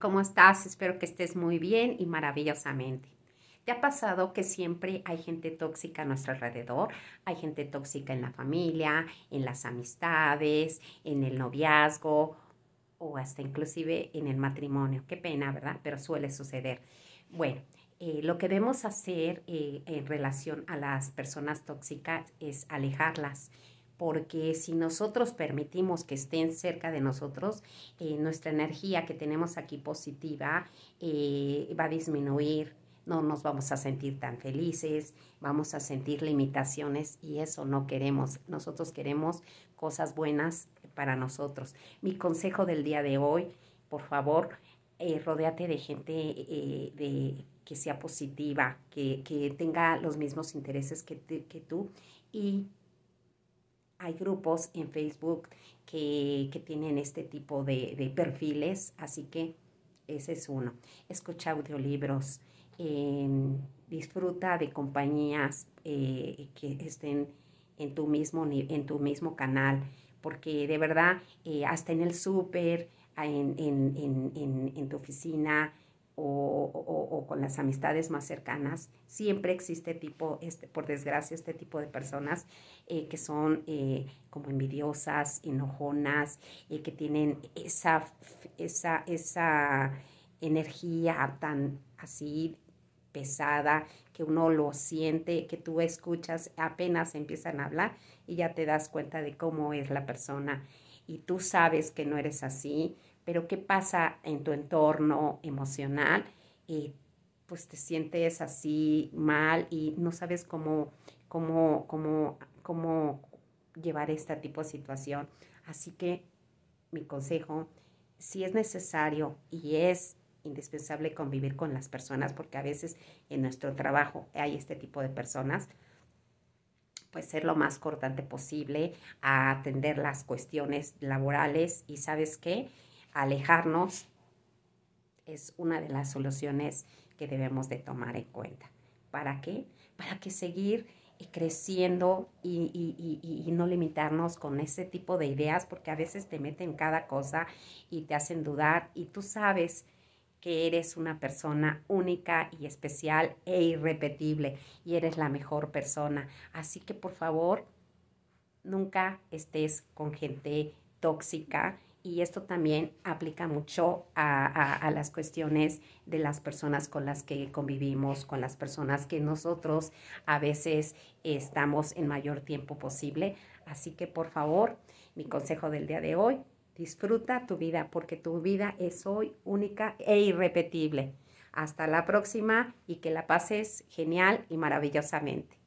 ¿Cómo estás? Espero que estés muy bien y maravillosamente. ¿Te ha pasado que siempre hay gente tóxica a nuestro alrededor? Hay gente tóxica en la familia, en las amistades, en el noviazgo o hasta inclusive en el matrimonio. Qué pena, ¿verdad? Pero suele suceder. Bueno, eh, lo que debemos hacer eh, en relación a las personas tóxicas es alejarlas porque si nosotros permitimos que estén cerca de nosotros, eh, nuestra energía que tenemos aquí positiva eh, va a disminuir, no nos vamos a sentir tan felices, vamos a sentir limitaciones y eso no queremos. Nosotros queremos cosas buenas para nosotros. Mi consejo del día de hoy, por favor, eh, rodeate de gente de, que sea positiva, que, tenga los mismos intereses que, que tú y hay grupos en Facebook que, que tienen este tipo de, perfiles, así que ese es uno. Escucha audiolibros, em, disfruta de compañías eh, que estén en tu, mismo, en tu mismo canal, porque de verdad, eh, hasta en el súper, en, en tu oficina, o, con las amistades más cercanas. Siempre existe tipo, este, por desgracia, este tipo de personas eh, que son eh, como envidiosas, enojonas, eh, que tienen esa, esa energía tan así pesada, que uno lo siente, que tú escuchas, apenas empiezan a hablar y ya te das cuenta de cómo es la persona. Y tú sabes que no eres así, pero ¿qué pasa en tu entorno emocional? Y pues te sientes así mal y no sabes cómo, cómo, cómo, cómo llevar este tipo de situación. Así que mi consejo, si es necesario y es indispensable convivir con las personas, porque a veces en nuestro trabajo hay este tipo de personas, pues ser lo más cortante posible, a atender las cuestiones laborales y sabes qué, alejarnos es una de las soluciones que debemos de tomar en cuenta. ¿Para qué? Para que seguir eh, creciendo y, y, no limitarnos con ese tipo de ideas, porque a veces te meten cada cosa y te hacen dudar y tú sabes que eres una persona única y especial e irrepetible y eres la mejor persona. Así que por favor, nunca estés con gente tóxica y esto también aplica mucho a, las cuestiones de las personas con las que convivimos, con las personas que nosotros a veces estamos en mayor tiempo posible. Así que por favor, mi consejo del día de hoy, disfruta tu vida porque tu vida es hoy única e irrepetible. Hasta la próxima y que la pases genial y maravillosamente.